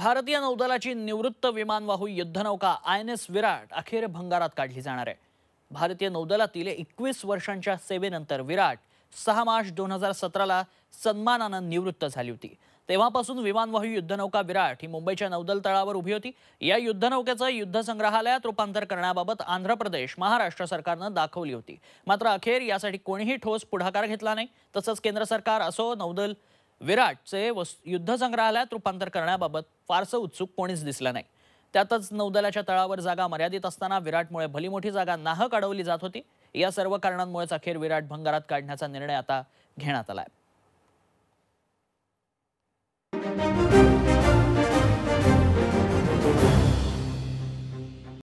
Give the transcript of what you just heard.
भारतीय नौदलाची निवृत्त विमानवाहू युद्धनौका आय एन एस विराट अखेर भंगारात काढली जाणार आहे भारतीय नौदलातील एकवीस वर्षांच्या सेवेनंतर विराट सहा मार्च दोन हजार सतराला सन्मानानं निवृत्त झाली होती तेव्हापासून विमानवाहू युद्धनौका विराट ही मुंबईच्या नौदल तळावर उभी होती या युद्धनौकेचं युद्ध संग्रहालयात रूपांतर करण्याबाबत आंध्र प्रदेश महाराष्ट्र सरकारनं दाखवली होती मात्र अखेर यासाठी कोणीही ठोस पुढाकार घेतला नाही तसंच केंद्र सरकार असो नौदल विराटचे वस युद्ध संग्रहालयात रूपांतर करण्याबाबत फारसं उत्सुक कोणीच दिसलं नाही त्यातच नौदलाच्या तळावर जागा मर्यादित असताना विराटमुळे भली मोठी जागा नाह अडवली जात होती या सर्व कारणांमुळेच अखेर विराट भंगारात काढण्याचा निर्णय आता घेण्यात आला आहे